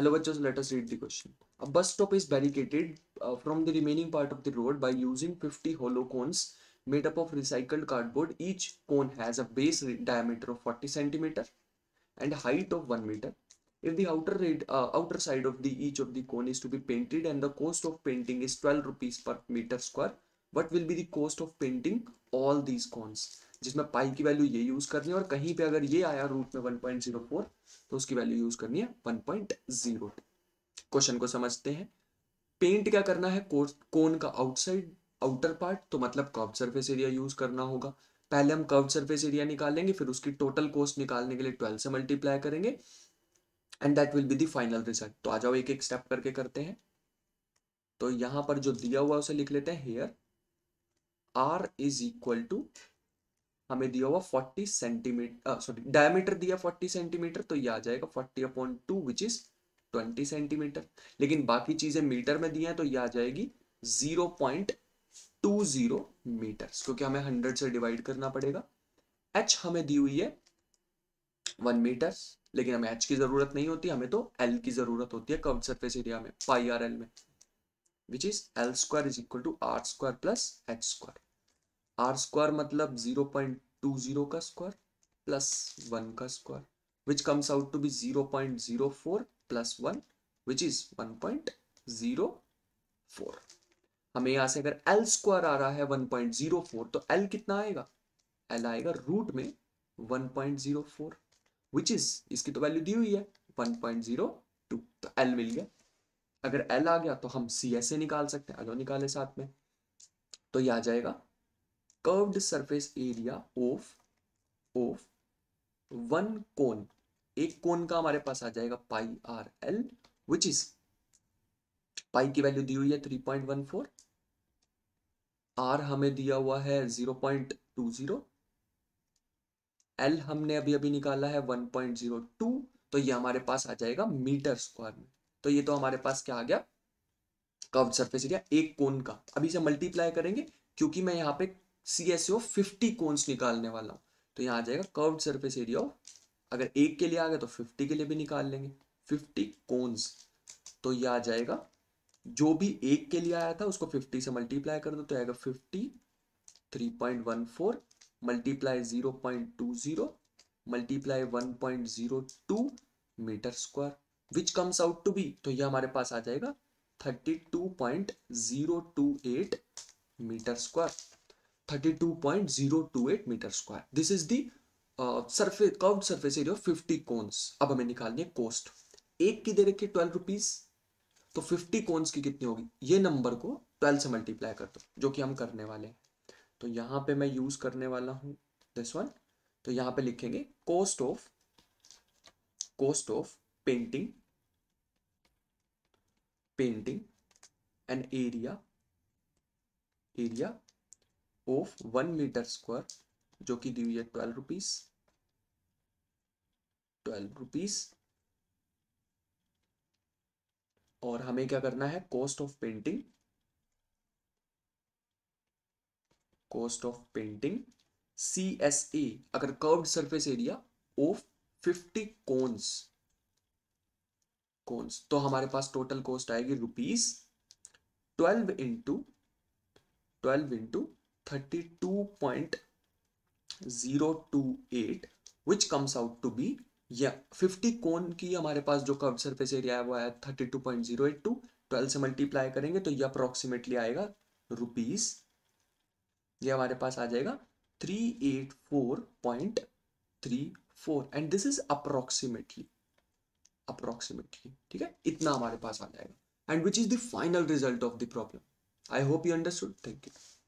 Hello bachos, let us read the question. A bus stop is barricaded uh, from the remaining part of the road by using 50 hollow cones made up of recycled cardboard. Each cone has a base diameter of 40 centimeter and height of 1 meter. If the outer red, uh, outer side of the each of the cone is to be painted and the cost of painting is 12 rupees per meter square, what will be the cost of painting all these cones? जिसमें पाई की value ये use करनी है और कहीं पे अगर ये आया रूट में 1.04 तो उसकी वैल्यू यूज करनी है 1.02 क्वेश्चन को समझते हैं पेंट क्या करना है कोन का आउटसाइड आउटर पार्ट तो मतलब कर्व सरफेस एरिया यूज करना होगा पहले हम कर्व सरफेस एरिया निकालेंगे फिर उसकी टोटल कोस्ट निकालने के लिए ट्वेल्व से मल्टीप्लाई करेंगे and that will be the final result तो आ जाओ एक एक स्टेप करके करते हैं तो यहां पर जो दिया हुआ उसे लिख लेते हैं here r is equal to हमें दिया हुआ फोर्टी सेंटीमीटर सॉरी डायमीटर दिया फोर्टी सेंटीमीटर तो ये आ जाएगा forty upon two which is twenty centimetre लेकिन बाकी चीजें मीटर में दी हैं तो ये आ जाएगी zero point two zero metres क्योंकि हमें हंड्रेड से डिवाइड करना पड़ेगा एच हमें दी हुई है वन मीटर लेकिन हमें एच की जरूरत नहीं होती हमें तो एल की जरूरत होती है कर्व सरफेस एरिया में पाई आर एल में which is l square is equal to r square plus h square r square मतलब जीरो पॉइंट टू जीरो का स्क्वायर प्लस वन का square which comes out to be zero point zero four plus one which is one point zero four हमें यहां से अगर l square आ रहा है वन पॉइंट जीरो फोर तो एल कितना आएगा एल आएगा रूट में one point zero four which is इसकी तो वैल्यू दी हुई है वन पॉइंट जीरो टू तो एल मिल गया अगर एल आ गया तो हम सी एस ए निकाल सकते हैं एलो निकाले साथ में तो ये आ जाएगा curved surface area of of one cone एक कोन का हमारे पास आ जाएगा pi r l which is pi की वैल्यू दी हुई है three point one four r हमें दिया हुआ है zero point two zero l हमने अभी अभी निकाला है वन पॉइंट जीरो टू तो ये हमारे पास आ जाएगा मीटर स्क्वायर में तो ये तो हमारे पास क्या आ गया कर्व सरफेस एरिया एक कोन का अभी से मल्टीप्लाई करेंगे क्योंकि मैं यहाँ पे C S O fifty cones निकालने वाला हूँ तो यहाँ आ जाएगा कर्व सरफेस एरिया ऑफ अगर एक के लिए आ गया तो फिफ्टी के लिए भी निकाल लेंगे फिफ्टी कोन्स तो ये आ जाएगा जो भी एक के लिए आया था उसको 50 से मल्टीप्लाई कर दो तो आएगा 50 3.14 multiply 0.20 multiply 1.02 metre square which comes out to be तो ये हमारे पास आ जाएगा 32.028 metre square 32.028 metre square this is the surface curved surface area of 50 cones अब हमें निकालनी है कोस्ट एक की दे रखी है ट्वेल्व रुपीज तो 50 कोन्स की कितनी होगी ये नंबर को 12 से मल्टीप्लाई कर दो जो कि हम करने वाले हैं तो यहाँ पे मैं यूज करने वाला हूँ दिस वन तो यहाँ पे लिखेंगे cost of cost of painting painting and area area of one metre square जो कि दी हुई है ट्वेल्व रुपीज ट्वेल्व रुपीज और हमें क्या करना है cost of painting cost of painting C S A अगर curved surface area of fifty cones cones तो हमारे पास टोटल कॉस्ट आएगी rupees twelve into twelve into thirty two point zero two eight which comes out to be या fifty cone की हमारे पास जो curve surface area है वो है thirty two point zero eight two twelve से मल्टीप्लाई करेंगे तो ये अप्रोक्सीमेटली आएगा रुपीस ये हमारे पास आ जाएगा three eight four point three four and this is approximately approximately ठीक है इतना हमारे पास आ जाएगा and which is the final result of the problem I hope you understood thank you